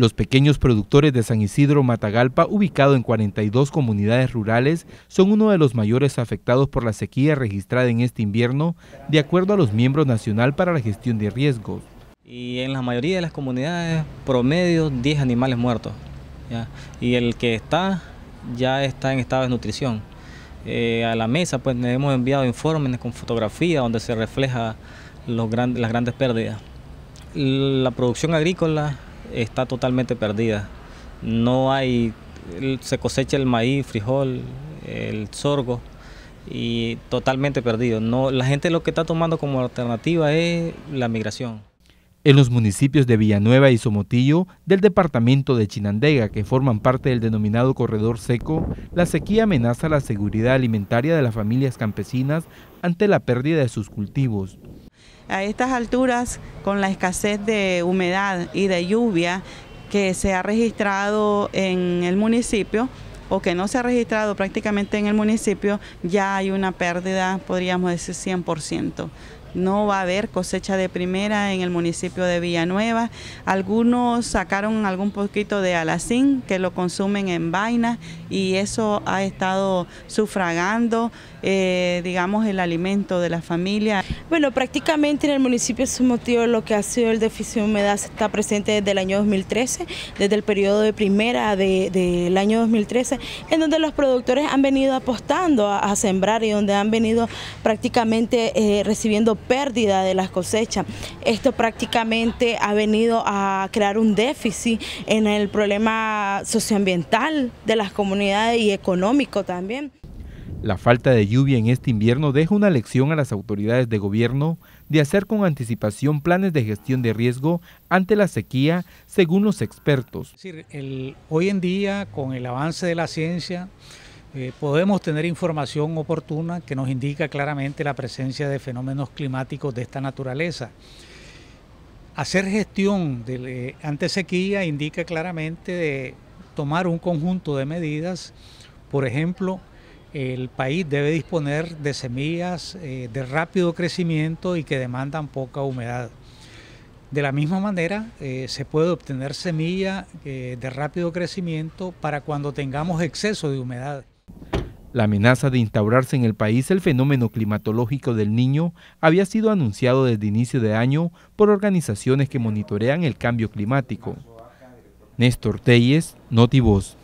Los pequeños productores de San Isidro Matagalpa, ubicado en 42 comunidades rurales, son uno de los mayores afectados por la sequía registrada en este invierno, de acuerdo a los miembros Nacional para la Gestión de Riesgos. Y en la mayoría de las comunidades, promedio 10 animales muertos. Y el que está, ya está en estado de nutrición. Eh, a la mesa pues hemos enviado informes con fotografía donde se refleja las grandes pérdidas. La producción agrícola está totalmente perdida. No hay, se cosecha el maíz, frijol, el sorgo y totalmente perdido. No, la gente lo que está tomando como alternativa es la migración. En los municipios de Villanueva y Somotillo, del departamento de Chinandega, que forman parte del denominado corredor seco, la sequía amenaza la seguridad alimentaria de las familias campesinas ante la pérdida de sus cultivos. A estas alturas, con la escasez de humedad y de lluvia que se ha registrado en el municipio, o que no se ha registrado prácticamente en el municipio, ya hay una pérdida, podríamos decir, 100% no va a haber cosecha de primera en el municipio de Villanueva. Algunos sacaron algún poquito de alacín que lo consumen en vainas y eso ha estado sufragando, eh, digamos, el alimento de la familia. Bueno, prácticamente en el municipio de motivo lo que ha sido el déficit de humedad está presente desde el año 2013, desde el periodo de primera del año 2013, en donde los productores han venido apostando a, sembrar y donde han venido prácticamente eh, recibiendo pérdida de las cosechas. Esto prácticamente ha venido a crear un déficit en el problema socioambiental de las comunidades y económico también. La falta de lluvia en este invierno deja una lección a las autoridades de gobierno de hacer con anticipación planes de gestión de riesgo ante la sequía, según los expertos. hoy en día, con el avance de la ciencia, eh, podemos tener información oportuna que nos indica claramente la presencia de fenómenos climáticos de esta naturaleza. Hacer gestión de, eh, ante sequía indica claramente de tomar un conjunto de medidas, por ejemplo, el país debe disponer de semillas eh, de rápido crecimiento y que demandan poca humedad. De la misma manera, se puede obtener semillas de rápido crecimiento para cuando tengamos exceso de humedad. La amenaza de instaurarse en el país el fenómeno climatológico del niño había sido anunciado desde inicio de año por organizaciones que monitorean el cambio climático. Néstor Telles, Notivoz.